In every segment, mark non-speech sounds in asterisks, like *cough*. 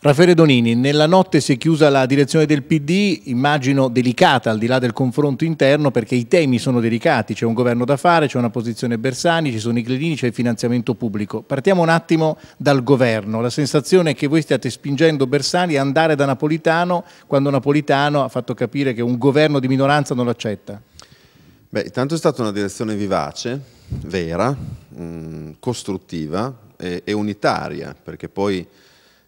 Raffaele Donini, nella notte si è chiusa la direzione del PD, immagino delicata al di là del confronto interno perché i temi sono delicati, c'è un governo da fare, c'è una posizione Bersani, ci sono i clinici, c'è il finanziamento pubblico. Partiamo un attimo dal governo, la sensazione è che voi stiate spingendo Bersani a andare da Napolitano quando Napolitano ha fatto capire che un governo di minoranza non lo accetta. Beh, intanto è stata una direzione vivace, vera, mh, mm, costruttiva e, e unitaria perché poi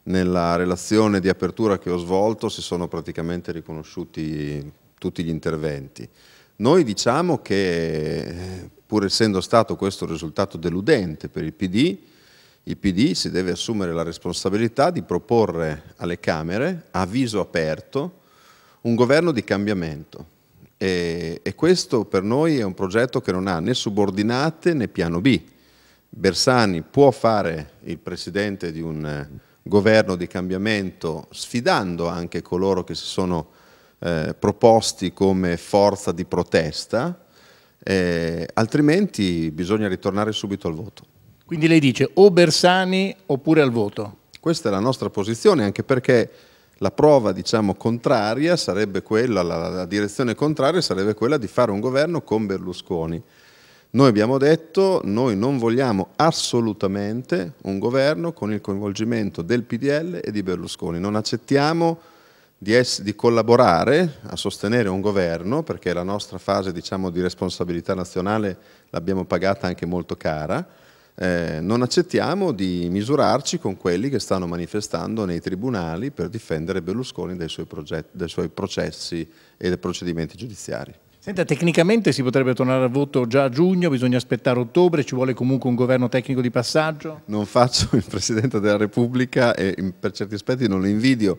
nella relazione di apertura che ho svolto si sono praticamente riconosciuti tutti gli interventi. Noi diciamo che eh, pur essendo stato questo un risultato deludente per il PD, il PD si deve assumere la responsabilità di proporre alle Camere, a viso aperto, un governo di cambiamento. E, e, questo per noi è un progetto che non ha né subordinate né piano B. Bersani può fare il presidente di un governo di cambiamento, sfidando anche coloro che si sono eh, proposti come forza di protesta, eh, altrimenti bisogna ritornare subito al voto. Quindi lei dice o Bersani oppure al voto? Questa è la nostra posizione, anche perché la prova diciamo, contraria sarebbe quella, la, la direzione contraria sarebbe quella di fare un governo con Berlusconi. Noi abbiamo detto noi non vogliamo assolutamente un governo con il coinvolgimento del PDL e di Berlusconi, non accettiamo di, essere, di collaborare a sostenere un governo perché la nostra fase diciamo, di responsabilità nazionale l'abbiamo pagata anche molto cara, eh, non accettiamo di misurarci con quelli che stanno manifestando nei tribunali per difendere Berlusconi dai suoi, progetti, dai suoi processi e dai procedimenti giudiziari. Senta, tecnicamente si potrebbe tornare al voto già a giugno, bisogna aspettare ottobre, ci vuole comunque un governo tecnico di passaggio? Non faccio il Presidente della Repubblica e per certi aspetti non lo invidio,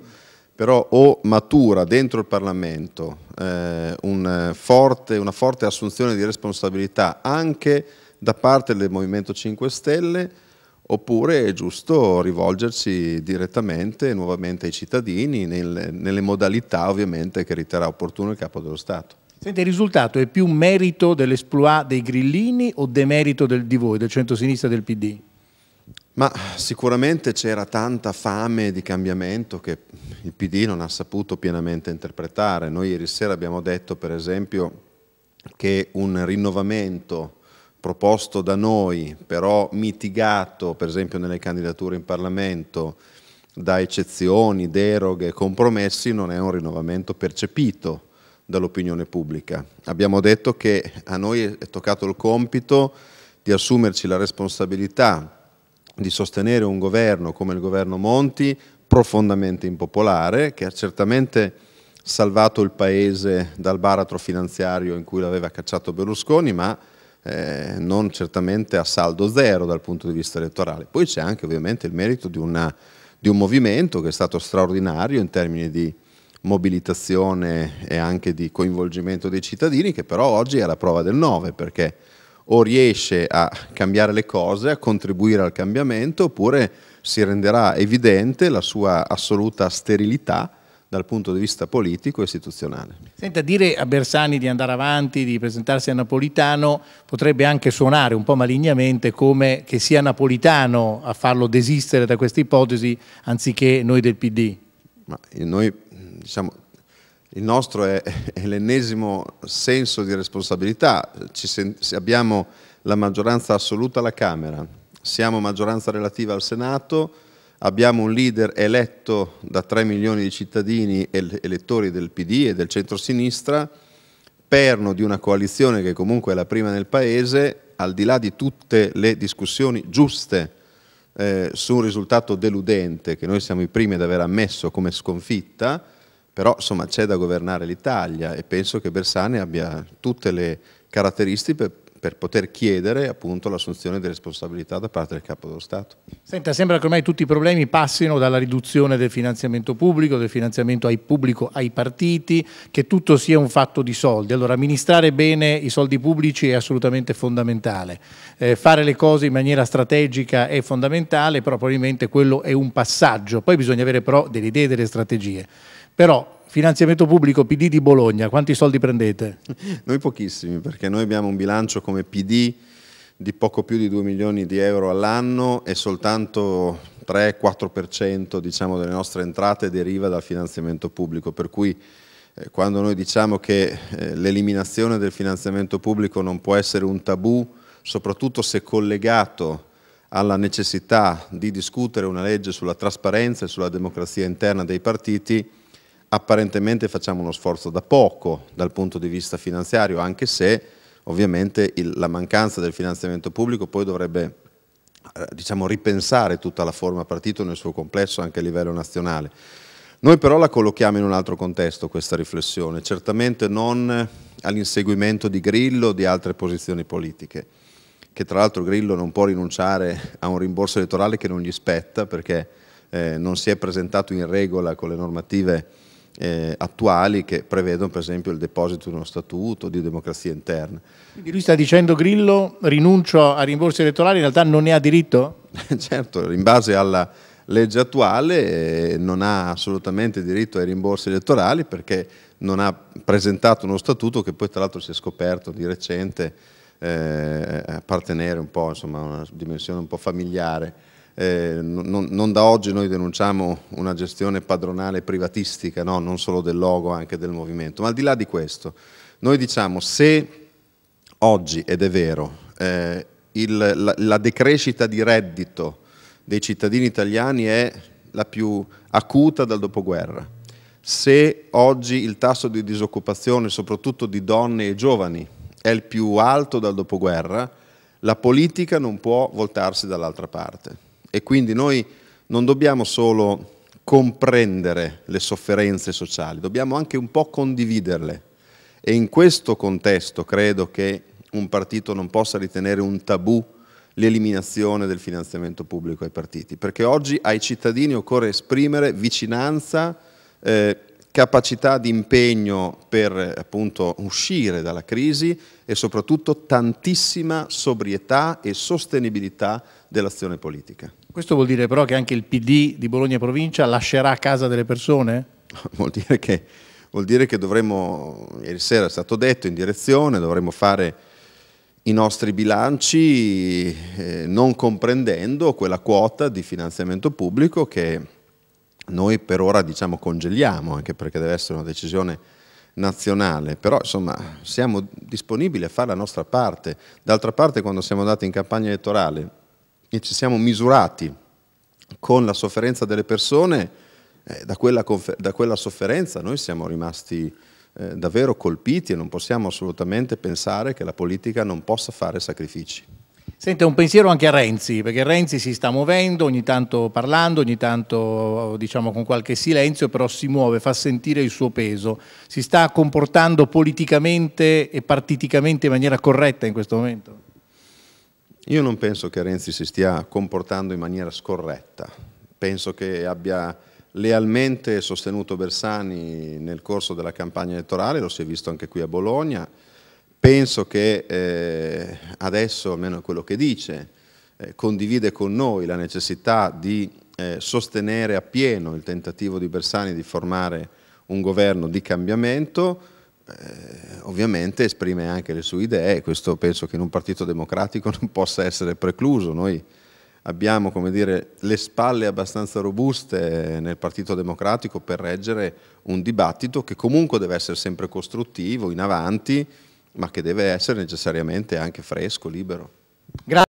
però o matura dentro il Parlamento eh, un forte, una forte assunzione di responsabilità anche da parte del Movimento 5 Stelle, oppure è giusto rivolgersi direttamente nuovamente ai cittadini nel, nelle modalità ovviamente che riterrà opportuno il Capo dello Stato. Senti, il risultato è più merito dell'esploit dei grillini o demerito del, di voi, del centro-sinistra del PD? Ma sicuramente c'era tanta fame di cambiamento che il PD non ha saputo pienamente interpretare. Noi ieri sera abbiamo detto, per esempio, che un rinnovamento proposto da noi, però mitigato, per esempio, nelle candidature in Parlamento, da eccezioni, deroghe, compromessi, non è un rinnovamento percepito dall'opinione pubblica. Abbiamo detto che a noi è toccato il compito di assumerci la responsabilità di sostenere un governo come il governo Monti, profondamente impopolare, che ha certamente salvato il Paese dal baratro finanziario in cui l'aveva cacciato Berlusconi, ma eh, non certamente a saldo zero dal punto di vista elettorale. Poi c'è anche ovviamente il merito di, una, di un movimento che è stato straordinario in termini di mobilitazione e anche di coinvolgimento dei cittadini che però oggi è la prova del 9 perché o riesce a cambiare le cose, a contribuire al cambiamento oppure si renderà evidente la sua assoluta sterilità dal punto di vista politico e istituzionale. Senta, dire a Bersani di andare avanti, di presentarsi a Napolitano, potrebbe anche suonare un po' malignamente come che sia Napolitano a farlo desistere da questa ipotesi anziché noi del PD. Ma noi diciamo, il nostro è, è l'ennesimo senso di responsabilità. abbiamo la maggioranza assoluta alla Camera, siamo maggioranza relativa al Senato, abbiamo un leader eletto da 3 milioni di cittadini e elettori del PD e del centrosinistra, perno di una coalizione che comunque è la prima nel Paese, al di là di tutte le discussioni giuste eh, su un risultato deludente che noi siamo i primi ad aver ammesso come sconfitta, però insomma c'è da governare l'Italia e penso che Bersani abbia tutte le caratteristiche per, per poter chiedere appunto l'assunzione di responsabilità da parte del Capo dello Stato. Senta, sembra che ormai tutti i problemi passino dalla riduzione del finanziamento pubblico, del finanziamento ai pubblico ai partiti, che tutto sia un fatto di soldi. Allora, amministrare bene i soldi pubblici è assolutamente fondamentale, eh, fare le cose in maniera strategica è fondamentale, però probabilmente quello è un passaggio. Poi bisogna avere però delle idee, e delle strategie. Però Finanziamento pubblico PD di Bologna, quanti soldi prendete? Noi pochissimi, perché noi abbiamo un bilancio come PD di poco più di 2 milioni di euro all'anno e soltanto 3-4% diciamo, delle nostre entrate deriva dal finanziamento pubblico, per cui eh, quando noi diciamo che eh, l'eliminazione del finanziamento pubblico non può essere un tabù, soprattutto se collegato alla necessità di discutere una legge sulla trasparenza e sulla democrazia interna dei partiti, apparentemente facciamo uno sforzo da poco dal punto di vista finanziario, anche se ovviamente il, la mancanza del finanziamento pubblico poi dovrebbe eh, diciamo, ripensare tutta la forma partito nel suo complesso anche a livello nazionale. Noi però la collochiamo in un altro contesto questa riflessione, certamente non all'inseguimento di Grillo o di altre posizioni politiche, che tra l'altro Grillo non può rinunciare a un rimborso elettorale che non gli spetta perché eh, non si è presentato in regola con le normative eh, attuali che prevedono per esempio il deposito di uno statuto di democrazia interna. Quindi lui sta dicendo Grillo rinuncio a rimborsi elettorali, in realtà non ne ha diritto? *laughs* certo, in base alla legge attuale eh, non ha assolutamente diritto ai rimborsi elettorali perché non ha presentato uno statuto che poi tra l'altro si è scoperto di recente eh, appartenere un po' insomma, a una dimensione un po' familiare eh, non, non, da oggi noi denunciamo una gestione padronale privatistica, no? non solo del logo, anche del movimento, ma al di là di questo, noi diciamo se oggi, ed è vero, eh, il, la, la decrescita di reddito dei cittadini italiani è la più acuta dal dopoguerra, se oggi il tasso di disoccupazione, soprattutto di donne e giovani, è il più alto dal dopoguerra, la politica non può voltarsi dall'altra parte e quindi noi non dobbiamo solo comprendere le sofferenze sociali, dobbiamo anche un po' condividerle. E in questo contesto credo che un partito non possa ritenere un tabù l'eliminazione del finanziamento pubblico ai partiti, perché oggi ai cittadini occorre esprimere vicinanza, eh, capacità di impegno per appunto, uscire dalla crisi e soprattutto tantissima sobrietà e sostenibilità dell'azione politica. Questo vuol dire però che anche il PD di Bologna Provincia lascerà a casa delle persone? *laughs* Vuol dire che, vuol dire che dovremo, ieri sera è stato detto in direzione, dovremo fare i nostri bilanci eh, non comprendendo quella quota di finanziamento pubblico che noi per ora diciamo congeliamo, anche perché deve essere una decisione nazionale, però insomma siamo disponibili a fare la nostra parte. D'altra parte quando siamo andati in campagna elettorale e ci siamo misurati con la sofferenza delle persone, eh, da, quella da, quella sofferenza noi siamo rimasti eh, davvero colpiti e non possiamo assolutamente pensare che la politica non possa fare sacrifici. Sente un pensiero anche a Renzi, perché Renzi si sta muovendo, ogni tanto parlando, ogni tanto diciamo con qualche silenzio, però si muove, fa sentire il suo peso, si sta comportando politicamente e partiticamente in maniera corretta in questo momento? Io non penso che Renzi si stia comportando in maniera scorretta, penso che abbia lealmente sostenuto Bersani nel corso della campagna elettorale, lo si è visto anche qui a Bologna, penso che eh, adesso, almeno quello che dice, eh, condivide con noi la necessità di eh, sostenere appieno il tentativo di Bersani di formare un governo di cambiamento, eh, ovviamente esprime anche le sue idee, questo penso che in un partito democratico *laughs* non possa essere precluso. Noi abbiamo come dire, le spalle abbastanza robuste nel partito democratico per reggere un dibattito che comunque deve essere sempre costruttivo, in avanti, ma che deve essere necessariamente anche fresco, libero. Grazie.